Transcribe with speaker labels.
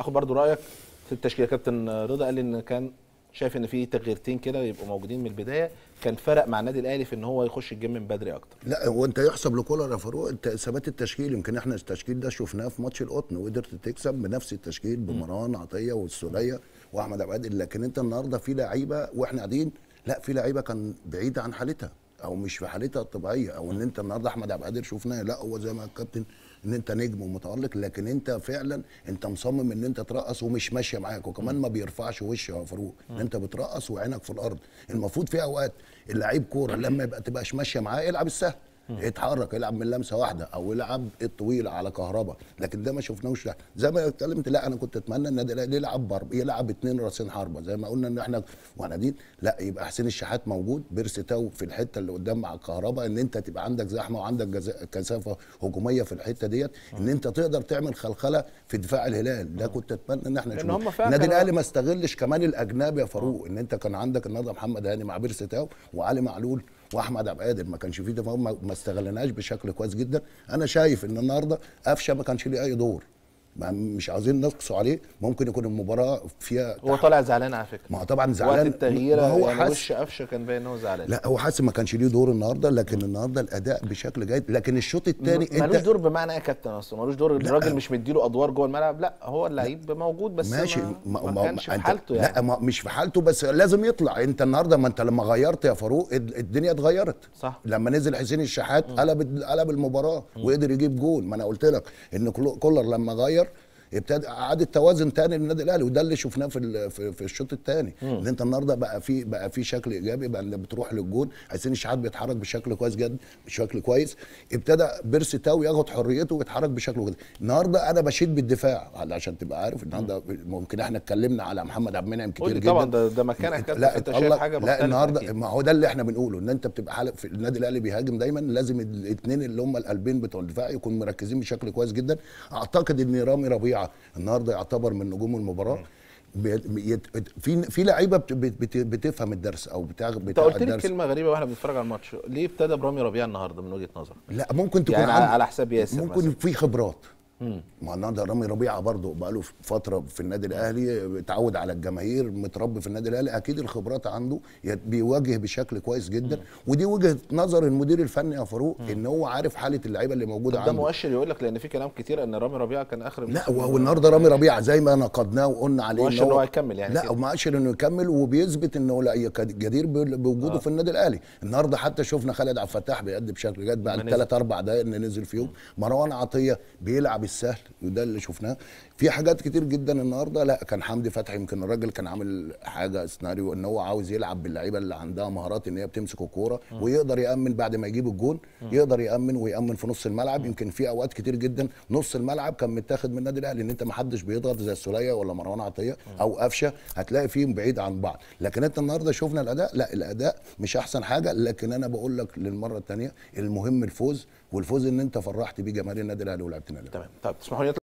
Speaker 1: اخد برضو رايك في التشكيله كابتن رضا قال لي ان كان شايف ان في تغييرتين كده يبقوا موجودين من البدايه كان فرق مع النادي الاهلي في ان هو يخش الجيم من بدري اكتر
Speaker 2: لا هو انت يحسب لكولر يا فاروق انت ثبات التشكيل يمكن احنا التشكيل ده شفناه في ماتش القطن وقدرت تكسب بنفس التشكيل بمروان عطيه والسوليه واحمد عبد لكن انت النهارده في لعيبه واحنا قاعدين لا في لعيبه كان بعيده عن حالتها او مش في حالتها الطبيعيه او ان انت النهارده احمد عبد القادر شفناه لا هو زي ما الكابتن ان انت نجم ومتالق لكن انت فعلا انت مصمم ان انت ترقص ومش ماشيه معاك وكمان ما بيرفعش وش يا فاروق انت بترقص وعينك في الارض المفروض في اوقات اللعيب كوره لما يبقى تبقاش ماشيه معاه العب السهل يتحرك يلعب من لمسه واحده او يلعب الطويل على كهربا لكن ده ما شفناهوش زي ما اتكلمت لا انا كنت اتمنى ان ده يلعب يلعب اثنين راسين حربه زي ما قلنا ان احنا دي لا يبقى حسين الشحات موجود بيرس تاو في الحته اللي قدام مع الكهرباء ان انت تبقى عندك زحمه وعندك كثافه هجوميه في الحته ديت ان انت تقدر تعمل خلخله في دفاع الهلال ده كنت اتمنى ان احنا نشوفه النادي الاهلي ما استغلش كمان الاجنبي يا فاروق ان انت كان عندك النهارده محمد هاني مع بيرس تاو وعلي معلول واحمد عبد القادر ما كانش فيه تفاهم ما استغلناش بشكل كويس جدا انا شايف ان النهارده قفشه ما كانش ليه اي دور مش عاوزين نقصوا عليه ممكن يكون المباراه فيها
Speaker 1: هو طالع زعلان على فكره ما هو طبعا زعلان وقت التغيير هو يعني حس... وش قفشه كان باين ان هو زعلان لا
Speaker 2: هو حاسس ما كانش ليه دور النهارده لكن النهارده الاداء بشكل جيد لكن الشوط الثاني م... انت ملوش دور
Speaker 1: بمعنى ايه يا كابتن اصلا ملوش دور الراجل مش مديله ادوار جوه الملعب لا هو اللعيب موجود بس ماشي ما, ما, ما, كانش في حالته يعني لا
Speaker 2: ما مش في حالته بس لازم يطلع انت النهارده ما انت لما غيرت يا فاروق الدنيا اتغيرت صح لما نزل حسين الشحات قلب قلب المباراه وقدر يجيب جول ما انا قلت لك ان كولر لما غير ابتدى عاد التوازن تاني للنادي الاهلي وده اللي شفناه في في الشوط الثاني ان انت النهارده بقى في بقى في شكل ايجابي بقى اللي بتروح للجون حسين الشحات بيتحرك بشكل كويس جدا بشكل كويس ابتدى بيرسي تاو ياخد حريته ويتحرك بشكل كويس النهارده انا بشيد بالدفاع عشان تبقى عارف النهارده ممكن احنا اتكلمنا على محمد عبد المنعم كتير جدا طبعا ده ده مكانك لا انت شايف حاجه لا النهارده ما هو ده اللي احنا بنقوله ان انت بتبقى حالك في النادي الاهلي بيهاجم دايما لازم الاثنين اللي هم القلبين بتوع الدفاع يكونوا مركزين بشكل كويس جدا اعتقد ان رامي ربيعه النهارده النهارده يعتبر من نجوم المباراه في في لعيبه بتفهم الدرس او بتاع بتاع انت قلت لي كلمه
Speaker 1: غريبه واحنا بنتفرج على الماتش ليه ابتدى برامي ربيع النهارده من وجهه نظرك؟
Speaker 2: لا ممكن تكون يعني على حساب ياسر ممكن مثلاً. في خبرات مع النهارده رامي ربيعه برضه بقاله فتره في النادي الاهلي اتعود على الجماهير متربي في النادي الاهلي اكيد الخبرات عنده بيواجه بشكل كويس جدا مم. ودي وجهه نظر المدير الفني يا فاروق ان هو عارف حاله اللعيبه اللي موجوده عنده ده مؤشر
Speaker 1: يقول لك لان في كلام كتير ان رامي ربيعه كان اخر لا والنهارده النهارده رامي ربيعه
Speaker 2: زي ما نقدناه وقلنا عليه مؤشر انه هو هيكمل يعني لا مؤشر انه يكمل وبيثبت انه لا جدير بوجوده آه. في النادي الاهلي النهارده حتى شفنا خالد عبد الفتاح بيأدي بشكل جاد بعد ثلاث اربع دقائق نزل فيهم مروان عطيه بيلعب مش سهل وده اللي شفناه في حاجات كتير جدا النهارده لا كان حمدي فتحي يمكن الراجل كان عامل حاجه سيناريو ان هو عاوز يلعب باللعيبه اللي عندها مهارات ان هي بتمسك الكوره ويقدر يامن بعد ما يجيب الجون يقدر يامن ويامن في نص الملعب يمكن في اوقات كتير جدا نص الملعب كان متاخد من النادي الاهلي ان انت ما حدش بيضغط زي السوليه ولا مروان عطيه او قفشه هتلاقي فيهم بعيد عن بعض لكن انت النهارده شفنا الاداء لا الاداء مش احسن حاجه لكن انا بقول لك للمره الثانيه المهم الفوز والفوز ان انت فرحت بيه جماهير النادي الاهلي ولاعيبه النادي تمام
Speaker 1: طب تسمحوا لي